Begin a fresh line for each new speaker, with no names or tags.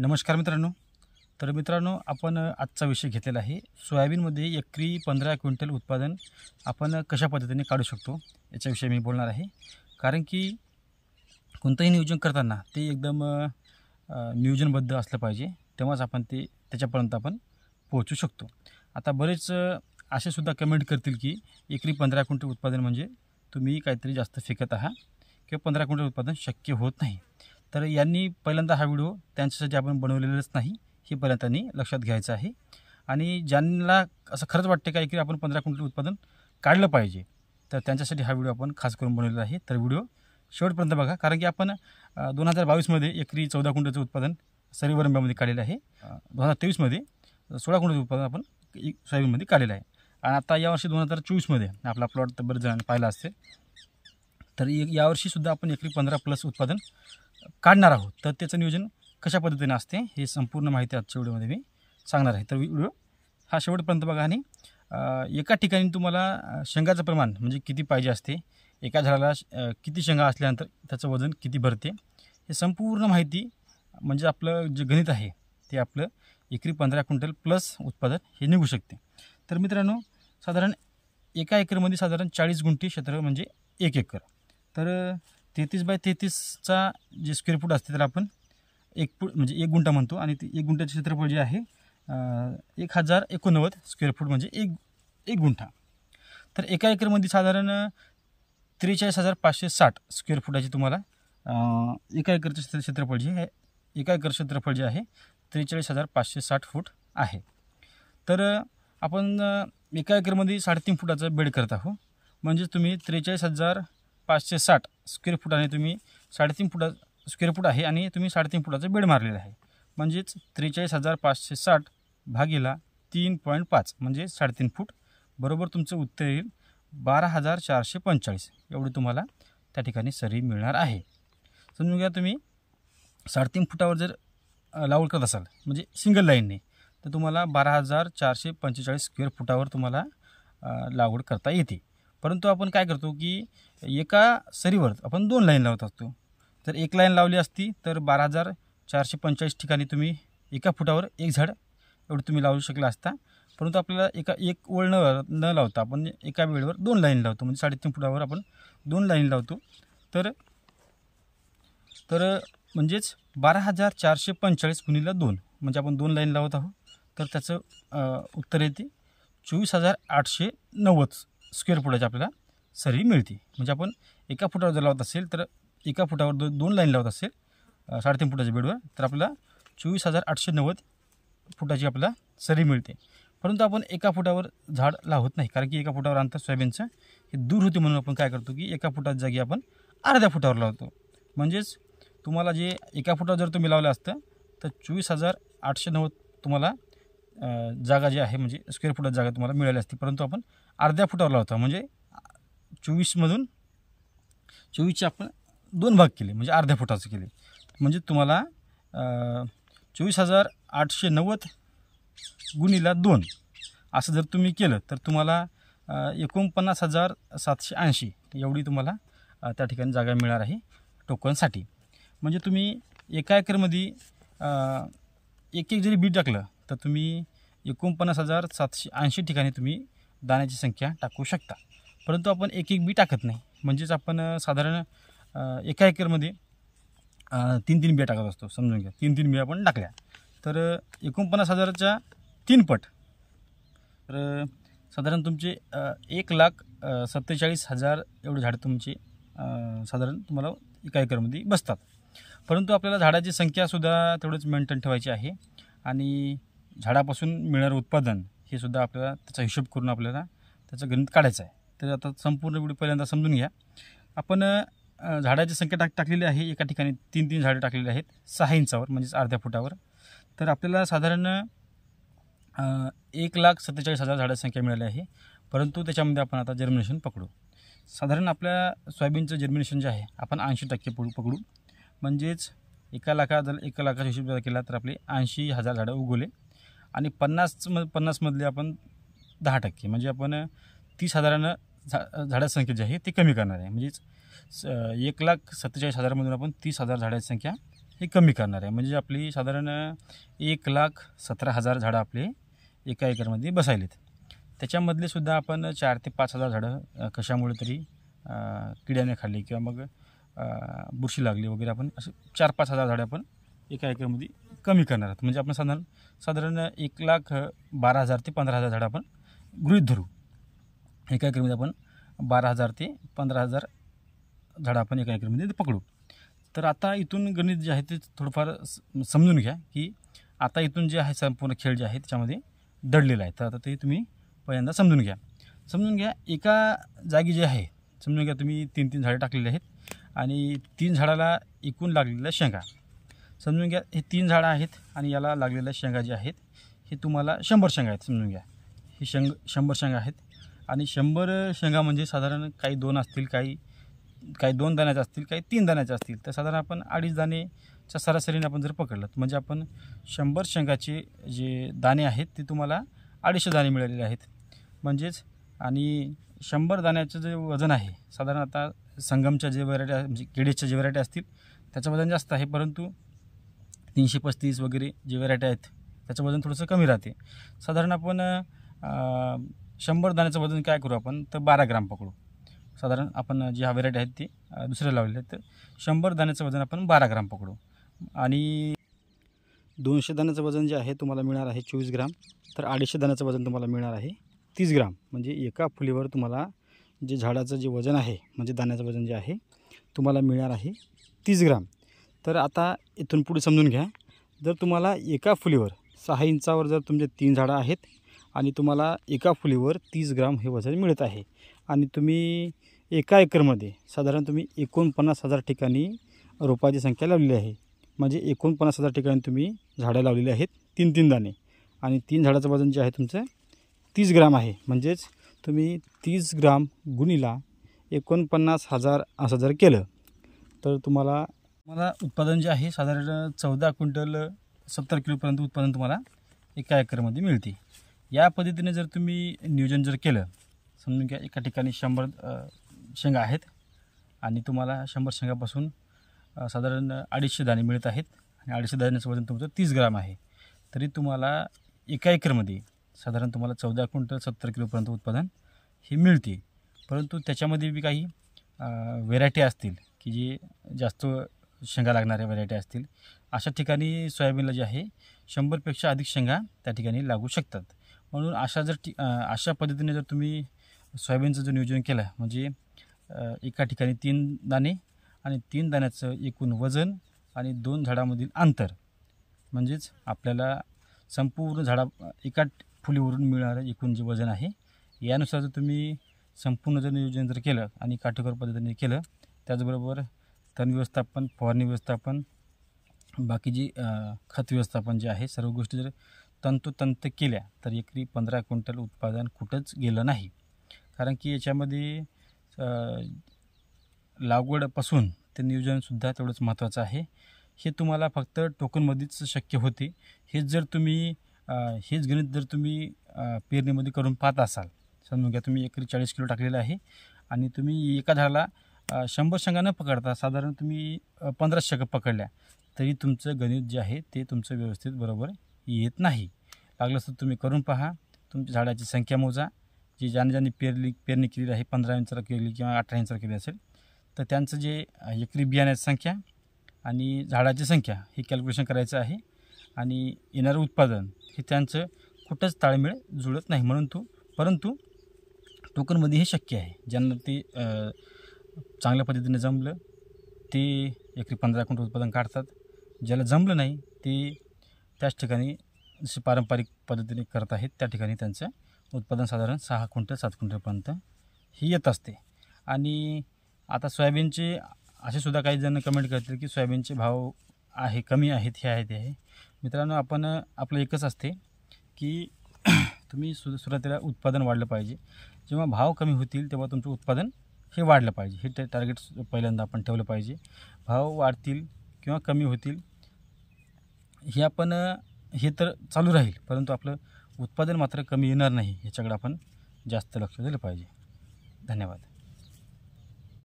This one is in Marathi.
नमस्कार मित्रांनो तर मित्रांनो आपण आजचा विषय घेतलेला आहे सोयाबीनमध्ये एकरी पंधरा क्विंटल उत्पादन आपण कशा पद्धतीने काढू शकतो याच्याविषयी मी बोलणार आहे कारण की कोणतंही नियोजन करताना ते एकदम नियोजनबद्ध असलं पाहिजे तेव्हाच आपण ते त्याच्यापर्यंत आपण पोहोचू शकतो आता बरेच असे सुद्धा कमेंट करतील की एकरी पंधरा क्विंटल उत्पादन म्हणजे तुम्ही काहीतरी जास्त फेकत आहात किंवा पंधरा क्विंटल उत्पादन शक्य होत नाही तर यांनी पहिल्यांदा हा व्हिडिओ त्यांच्यासाठी आपण बनवलेलाच नाही हे पहिल्यांदा त्यांनी लक्षात घ्यायचं आहे आणि ज्यांना असं खरंच वाटते काय की आपण पंधरा क्विंटल उत्पादन काढलं पाहिजे तर त्यांच्यासाठी हा व्हिडिओ आपण खास करून बनवलेला आहे तर व्हिडिओ शेवटपर्यंत बघा कारण की आपण दोन हजार बावीसमध्ये एकरी चौदा क्विंटलचं उत्पादन सरीवरंब्यामध्ये काढलेलं आहे दोन हजार तेवीसमध्ये सोळा क्विंटलचं उत्पादन आपण सोयाबीनमध्ये काढलेलं आहे आणि आता यावर्षी दोन हजार चोवीसमध्ये आपला प्लॉट तर बरेच जणांनी पाहिला असते तर यावर्षीसुद्धा आपण एकरी पंधरा प्लस उत्पादन काढणार आहोत तर त्याचं नियोजन कशा पद्धतीने असते हे संपूर्ण माहिती आजच्या व्हिडिओमध्ये मी सांगणार आहे तर व्हिडिओ हा शेवटपर्यंत बघा आणि एका ठिकाणी तुम्हाला शेंगाचं प्रमाण म्हणजे किती पाहिजे असते एका झाडाला किती शेंगा असल्यानंतर त्याचं वजन किती भरते हे संपूर्ण माहिती म्हणजे आपलं जे गणित आहे ते आपलं एकरी पंधरा क्विंटल प्लस उत्पादन हे निघू शकते तर मित्रांनो साधारण एका एकरमध्ये साधारण चाळीस गुंठे क्षेत्र म्हणजे एक एकर तर तेहतीस बाय तेहतीसचा जे स्क्वेअर फूट असते त्याला आपण एक फूट म्हणजे एक गुंठा म्हणतो आणि ती एक गुंठ्याचे क्षेत्रफळ जे आहे एक हजार एकोणनव्वद स्क्वेअर फूट म्हणजे एक एक गुंठा तर एका एकरमध्ये साधारण त्रेचाळीस हजार पाचशे साठ स्क्वेअर फुटाची तुम्हाला एका एकरचे क्षेत्र क्षेत्रफळ जे आहे एका एकर क्षेत्रफळ जे आहे त्रेचाळीस हजार पाचशे साठ फूट आहे तर आपण एका एकरमध्ये साडेतीन फुटाचा बेड करत आहो म्हणजेच तुम्ही त्रेचाळीस हजार पाचशे साठ स्क्वेअर फुटाने तुम्ही साडेतीन फुटा स्क्वेअर फूट आहे आणि तुम्ही साडेतीन फुटाचं बेड मारलेलं आहे म्हणजेच त्रेचाळीस हजार पाचशे साठ भागीला तीन पॉईंट पाच म्हणजे साडेतीन फूट बरोबर तुमचं उत्तर येईल बारा हजार चारशे पंचेचाळीस एवढी तुम्हाला त्या ठिकाणी सरी मिळणार आहे समजून घ्या तुम्ही साडेतीन फुटावर जर लावड करत असाल म्हणजे सिंगल लाईनने तर तुम्हाला बारा हजार चारशे पंचेचाळीस स्क्वेअर फुटावर तुम्हाला लागवड करता येते परंतु आपण काय करतो की एका सरीवर आपण दोन लाईन लावत असतो तर एक लाईन लावली असती तर बारा हजार चारशे पंचेचाळीस ठिकाणी तुम्ही एका फुटावर एक झाड एवढं तुम्ही लावू शकला असता परंतु आपल्याला एका एक ओळ न न लावता आपण एका वेळेवर दोन लाईन लावतो म्हणजे साडेतीन फुटावर आपण दोन लाईन लावतो तर तर म्हणजेच बारा हजार चारशे पंचेचाळीस गुणीला दोन म्हणजे आपण दोन लाईन लावत आहोत तर त्याचं उत्तर येते चोवीस हजार आठशे नव्वद स्क्वेअर फुटाची आपल्याला सरी मिळते म्हणजे आपण एका फुटावर जर लावत असेल तर एका फुटावर दो दोन लाईन लावत असेल साडेतीन फुटाच्या बेडवर तर आपल्याला चोवीस हजार आठशे नव्वद फुटाची आपल्याला सरी मिळते परंतु आपण एका फुटावर झाड लावत नाही कारण की एका फुटावर अंतर सोयाबीनचं हे दूर होते म्हणून आपण काय करतो की एका फुटाच्या जागी आपण अर्ध्या फुटावर लावतो म्हणजेच तुम्हाला जे एका फुटावर जर तुम्ही लावलं असतं तर चोवीस हजार आठशे नव्वद तुम्हाला जागा जी आहे म्हणजे स्क्वेअर फुटाची जागा तुम्हाला मिळाली असती परंतु आपण अर्ध्या फुटावला होता म्हणजे चोवीसमधून चोवीसचे आपण दोन भाग केले म्हणजे अर्ध्या फुटाचे केले म्हणजे तुम्हाला चोवीस हजार आठशे नव्वद गुणीला दोन असं जर तुम्ही केलं तर तुम्हाला एकोणपन्नास हजार सातशे ऐंशी एवढी तुम्हाला त्या ठिकाणी जागा मिळणार आहे टोकनसाठी म्हणजे तुम्ही एका एकरमध्ये एक एक जरी बीट टाकलं तर तुम्ही एकोणपन्नास हजार सातशे ऐंशी ठिकाणी तुम्ही दाण्याची संख्या टाकू शकता परंतु आपण एक एक बी टाकत नाही म्हणजेच आपण साधारण एका एकरमध्ये तीन तीन बिया टाकत असतो समजून घ्या तीन तीन बिया आपण टाकल्या तर एकोणपन्नास हजाराच्या तीन पट तर साधारण तुमचे एक लाख सत्तेचाळीस हजार एवढे झाडं तुमचे साधारण तुम्हाला एका एकरमध्ये बसतात परंतु आपल्याला झाडाची संख्यासुद्धा तेवढंच मेंटेन ठेवायची आहे आणि झाडापासून मिळणारं उत्पादन हे सुद्धा आपल्याला त्याचा हिशोब करून आपल्याला त्याचं गणित काढायचं आहे तर आता संपूर्ण व्हिडिओ पहिल्यांदा समजून घ्या आपण झाडाची संख्या टाक टाकलेली आहे एका ठिकाणी तीन तीन झाडे टाकलेली आहेत सहा इंचावर म्हणजेच अर्ध्या फुटावर तर आपल्याला साधारण एक लाख सत्तेचाळीस हजार झाडाची संख्या मिळाली आहे परंतु त्याच्यामध्ये आपण आता जर्मिनेशन पकडू साधारण आपल्या सोयाबीनचं जर्मिनेशन जे आहे आपण ऐंशी टक्के पडू पकडू म्हणजेच एका लाखा जर एका लाखाचा हिशोब जर केला तर आपले ऐंशी हजार झाडं उगवले आणि पन्नास म पन्नासमधले आपण दहा टक्के म्हणजे आपण तीस हजारानं झा झाडाची संख्या जी आहे ती कमी करणार आहे म्हणजेच एक लाख सत्तेचाळीस हजारमधून आपण तीस हजार झाडाची संख्या हे कमी करणार आहे म्हणजे आपली साधारण एक लाख सतरा हजार झाडं आपले एका एकरमध्ये बसायलेत त्याच्यामधले सुद्धा आपण चार ते पाच हजार झाडं कशामुळे तरी किड्याने खाल्ली किंवा मग बुरशी लागली वगैरे आपण असे चार पाच हजार झाडं आपण एका एकरमध्ये कमी करणार आहोत म्हणजे आपण साधारण साधारण एक लाख बारा हजार ते पंधरा हजार झाडं आपण गृहित धरू एका एकरमध्ये आपण बारा हजार ते पंधरा हजार झाडं आपण एका एकरमध्ये पकडू तर आता इथून गणित जे आहे ते थोडंफार समजून घ्या की आता इथून जे आहे संपूर्ण खेळ जे आहे त्याच्यामध्ये दडलेला आहे तर आता ते तुम्ही पहिल्यांदा समजून घ्या समजून घ्या एका जागी जे आहे समजून घ्या तुम्ही तीन तीन झाडे टाकलेली आहेत आणि तीन झाडाला एकूण लागलेल्या शेंगा समजून घ्या हे तीन झाडं आहेत आणि याला लागलेल्या शेंगा जे आहेत हे तुम्हाला शंभर शेंगा आहेत समजून घ्या हे शेंग शंभर शेंगा आहेत आणि शंभर शेंगा म्हणजे साधारण काही दोन असतील काही काही दोन दाण्याच्या असतील काही तीन दाण्याच्या असतील तर साधारण आपण अडीच दाणेच्या सरासरीने आपण जर पकडलं म्हणजे आपण शंभर शेंगाचे जे दाणे आहेत ते तुम्हाला अडीचशे दाणे मिळालेले आहेत म्हणजेच आणि शंभर दाण्याचं जे वजन आहे साधारण आता संगमच्या जे व्हरायटी म्हणजे केडेजच्या जे व्हरायटी असतील त्याचं वजन जास्त आहे परंतु तीनशे पस्तीस वगैरे जे व्हरायटी आहेत त्याचं वजन थोडंसं कमी राहते साधारण आपण शंभर दाण्याचं वजन काय करू आपण तर बारा ग्राम पकडू साधारण आपण जी हा व्हेरायटी आहेत ती दुसऱ्या लावलेले आहेत तर शंभर दाण्याचं वजन आपण बारा ग्राम पकडू आणि दोनशे दाण्याचं वजन जे आहे तुम्हाला मिळणार आहे चोवीस ग्राम तर अडीचशे दाण्याचं वजन तुम्हाला मिळणार आहे तीस ग्राम म्हणजे एका फुलीवर तुम्हाला जे झाडाचं जे वजन आहे म्हणजे दाण्याचं वजन जे आहे तुम्हाला मिळणार आहे तीस ग्राम तर आता इथून पुढे समजून घ्या जर तुम्हाला एका फुलीवर सहा इंचावर जर तुमचे तीन झाडं आहेत आणि तुम्हाला एका फुलीवर तीस ग्राम हे वजन मिळत आहे आणि तुम्ही एका एकरमध्ये साधारण तुम्ही एकोणपन्नास हजार ठिकाणी रोपाची संख्या लावलेली आहे म्हणजे एकोणपन्नास हजार ठिकाणी तुम्ही झाडं लावलेली आहेत तीन तीन दाणे आणि तीन झाडाचं वजन जे आहे तुमचं तीस ग्राम आहे म्हणजेच तुम्ही तीस ग्राम गुणीला एकोणपन्नास हजार असं जर केलं तर तुम्हाला तुम्हाला उत्पादन जे आहे साधारण चौदा क्विंटल सत्तर किलोपर्यंत उत्पादन तुम्हाला एका एकरमध्ये मिळते या पद्धतीने जर तुम्ही नियोजन जर केलं समजून घ्या एका ठिकाणी शंभर शेंगा आहेत आणि तुम्हाला शंभर शेंगापासून साधारण अडीचशे दाणे मिळत आहेत आणि अडीचशे दाण्याचं वजन तुमचं तीस ग्राम आहे तरी तुम्हाला एका एकरमध्ये साधारण तुम्हाला चौदा क्विंटल सत्तर किलोपर्यंत उत्पादन हे मिळते परंतु त्याच्यामध्ये बी काही व्हेरायटी असतील की जे जास्त शेंगा लागणाऱ्या व्हरायटी असतील अशा ठिकाणी सोयाबीनला जे आहे शंभरपेक्षा अधिक शेंगा त्या ठिकाणी लागू शकतात म्हणून अशा जर अशा पद्धतीने जर तुम्ही सोयाबीनचं जर नियोजन केलं म्हणजे एका ठिकाणी तीन दाणे आणि तीन दाण्याचं एकूण वजन आणि दोन झाडामधील अंतर म्हणजेच आपल्याला संपूर्ण झाडा एका फुलीवरून मिळणारं एकूण जे वजन आहे यानुसार जर तुम्ही संपूर्ण जर नियोजन जर केलं आणि काटेकोर पद्धतीने केलं त्याचबरोबर तण व्यवस्थापन फवारणी व्यवस्थापन बाकी जी खत व्यवस्थापन जे आहे सर्व गोष्टी जर तंतोतंत केल्या तर एकरी पंधरा क्विंटल उत्पादन कुठंच गेलं नाही कारण की याच्यामध्ये लागवडपासून ते नियोजनसुद्धा तेवढंच महत्त्वाचं आहे हे तुम्हाला फक्त टोकनमध्येच शक्य होते हेच जर तुम्ही हेच गणित जर तुम्ही पेरणीमध्ये करून पाहत असाल समजून घ्या तुम्ही एकरी चाळीस किलो टाकलेलं आहे आणि तुम्ही एका झाडाला शंभर शंका न पकडता साधारण तुम्ही पंधरा शंगा पकडल्या तरी तुमचं गणित जे आहे ते तुमचं व्यवस्थित बरोबर येत नाही लागलं तर तुम्ही करून पहा तुमच्या झाडाची संख्या मोजा जी ज्याने ज्याने पेरली पेरणी केलेली आहे पंधरा इंचाला केली किंवा अठरा इंचला केली असेल तर त्यांचं जे एकरी बियाण्याची संख्या आणि झाडाची संख्या हे कॅल्क्युलेशन करायचं आहे आणि येणारं उत्पादन हे त्यांचं कुठंच ताळमेळ जुळत नाही म्हणून तू परंतु टोकनमध्ये हे शक्य आहे ज्यांना ते चांगल्या पद्धतीने जमलं ते एकरी पंधरा क्विंटल उत्पादन काढतात ज्याला जमलं नाही ते त्याच ठिकाणी जसे पारंपरिक पद्धतीने करत आहेत त्या ठिकाणी त्यांचं उत्पादन साधारण सहा क्विंटल सात क्विंटलपर्यंत ही येत असते आणि आता सोयाबीनचे असे सुद्धा काही जण कमेंट करतील की सोयाबीनचे भाव आहे कमी आहेत हे आहे ते आहे मित्रांनो आपण आपलं एकच असते की तुम्ही सु सुरुवातीला उत्पादन वाढलं पाहिजे जेव्हा भाव कमी होतील तेव्हा तुमचं उत्पादन हे वाढलं पाहिजे हे ते टार्गेट पहिल्यांदा आपण ठेवलं पाहिजे भाव वाढतील किंवा कमी होतील हे आपण हे तर चालू राहील परंतु आपलं उत्पादन मात्र कमी येणार नाही याच्याकडे आपण जास्त लक्ष दिलं पाहिजे धन्यवाद